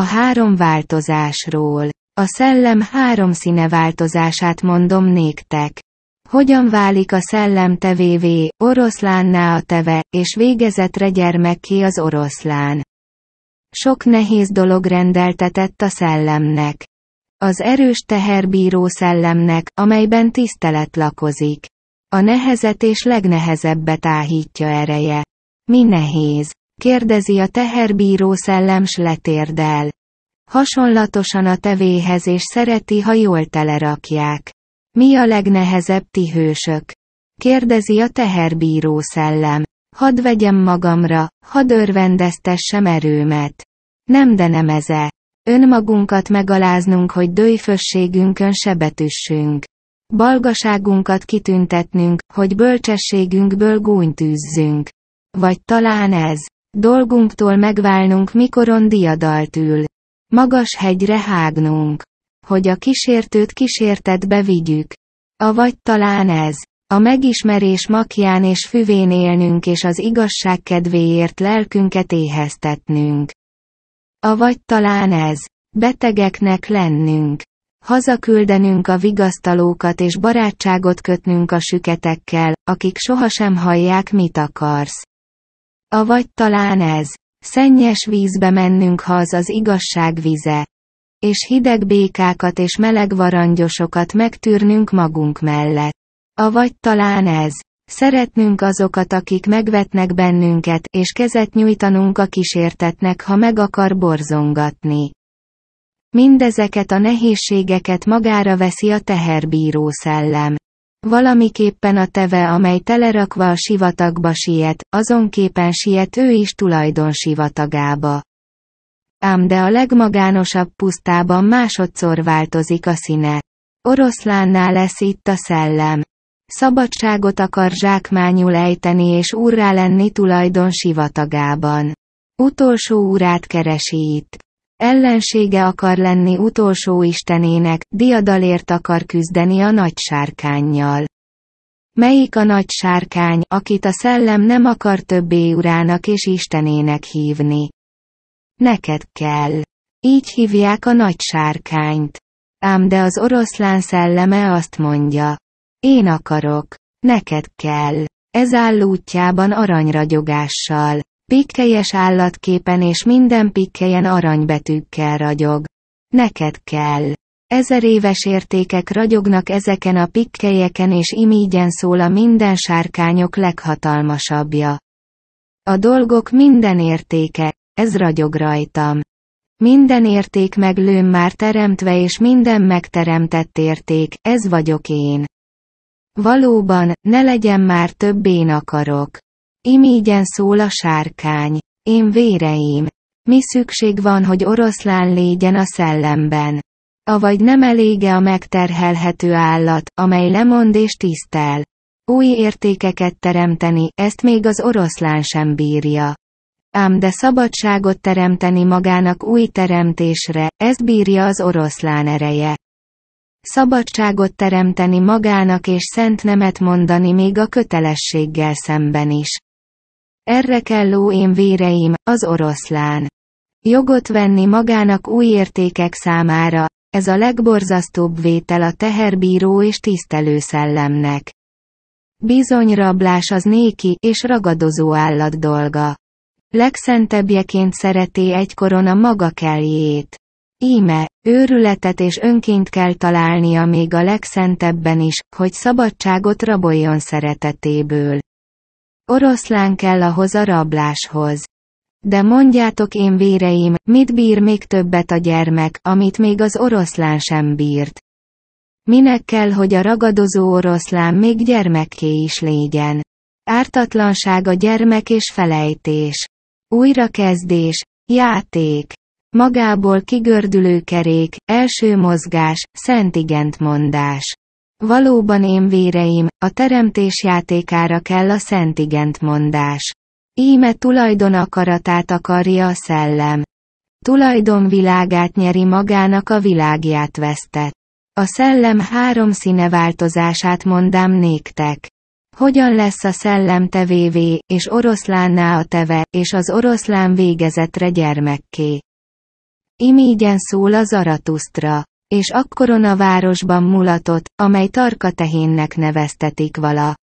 A három változásról. A szellem három színe változását mondom néktek. Hogyan válik a szellem tevévé, oroszlánná a teve, és végezetre gyermekké az oroszlán. Sok nehéz dolog rendeltetett a szellemnek. Az erős teherbíró szellemnek, amelyben tisztelet lakozik. A nehezet és legnehezebbet áhítja ereje. Mi nehéz? kérdezi a teherbíró szellem letérdel. Hasonlatosan a tevéhez és szereti, ha jól telerakják. Mi a legnehezebb ti hősök? kérdezi a teherbíró szellem. Hadd vegyem magamra, hadd örvendeztessem erőmet. Nem de nem eze. Önmagunkat megaláznunk, hogy dőjfösségünkön sebetüssünk. Balgaságunkat kitüntetnünk, hogy bölcsességünkből gúnytűzzünk. Vagy talán ez. Dolgunktól megválnunk mikoron diadalt ül. Magas hegyre hágnunk. Hogy a kísértőt kísértetbe bevigyük. A vagy talán ez. A megismerés makján és füvén élnünk és az igazság kedvéért lelkünket éheztetnünk. A vagy talán ez. Betegeknek lennünk. Hazaküldenünk a vigasztalókat és barátságot kötnünk a süketekkel, akik sohasem hallják mit akarsz. A vagy talán ez. Szennyes vízbe mennünk, ha az az igazság vize. És hideg békákat és meleg varangyosokat megtűrnünk magunk mellett. A vagy talán ez. Szeretnünk azokat, akik megvetnek bennünket, és kezet nyújtanunk a kísértetnek, ha meg akar borzongatni. Mindezeket a nehézségeket magára veszi a teherbíró szellem. Valamiképpen a teve amely telerakva a sivatagba siet, azonképpen siet ő is tulajdon sivatagába. Ám de a legmagánosabb pusztában másodszor változik a színe. Oroszlánnál lesz itt a szellem. Szabadságot akar zsákmányul ejteni és úrrá lenni tulajdon sivatagában. Utolsó úrát keresi itt. Ellensége akar lenni utolsó istenének, diadalért akar küzdeni a nagy sárkányjal. Melyik a nagy sárkány, akit a szellem nem akar többé urának és istenének hívni? Neked kell. Így hívják a nagy sárkányt. Ám de az oroszlán szelleme azt mondja. Én akarok. Neked kell. Ez áll útjában aranyragyogással. Pikkelyes állatképen és minden pikkelyen aranybetűkkel ragyog. Neked kell. Ezer éves értékek ragyognak ezeken a pikkelyeken és imígyen szól a minden sárkányok leghatalmasabbja. A dolgok minden értéke, ez ragyog rajtam. Minden érték meglőm már teremtve és minden megteremtett érték, ez vagyok én. Valóban, ne legyen már több én akarok. Imígyen szól a sárkány. Én véreim. Mi szükség van, hogy oroszlán légyen a szellemben? Avagy nem elége a megterhelhető állat, amely lemond és tisztel. Új értékeket teremteni, ezt még az oroszlán sem bírja. Ám de szabadságot teremteni magának új teremtésre, ezt bírja az oroszlán ereje. Szabadságot teremteni magának és szent nemet mondani még a kötelességgel szemben is. Erre kell én véreim, az oroszlán. Jogot venni magának új értékek számára, ez a legborzasztóbb vétel a teherbíró és tisztelő szellemnek. Bizony rablás az néki és ragadozó állat dolga. Legszentebbjeként szereti egykoron a maga kelljét. Íme, őrületet és önként kell találnia még a legszentebben is, hogy szabadságot raboljon szeretetéből. Oroszlán kell ahhoz a rabláshoz. De mondjátok én véreim, mit bír még többet a gyermek, amit még az oroszlán sem bírt. Minek kell, hogy a ragadozó oroszlán még gyermekké is légyen. Ártatlanság a gyermek és felejtés. Újrakezdés, játék. Magából kigördülő kerék, első mozgás, szentigent mondás. Valóban én véreim, a teremtés játékára kell a szentigent mondás. Íme tulajdon akaratát akarja a szellem. Tulajdon világát nyeri magának a világját vesztett. A szellem három színe változását mondám néktek. Hogyan lesz a szellem tevévé, és oroszlánná a teve, és az oroszlán végezetre gyermekké. Imígyen szól az Aratusztra és akkoron a városban mulatott, amely tarkatehénnek neveztetik vala.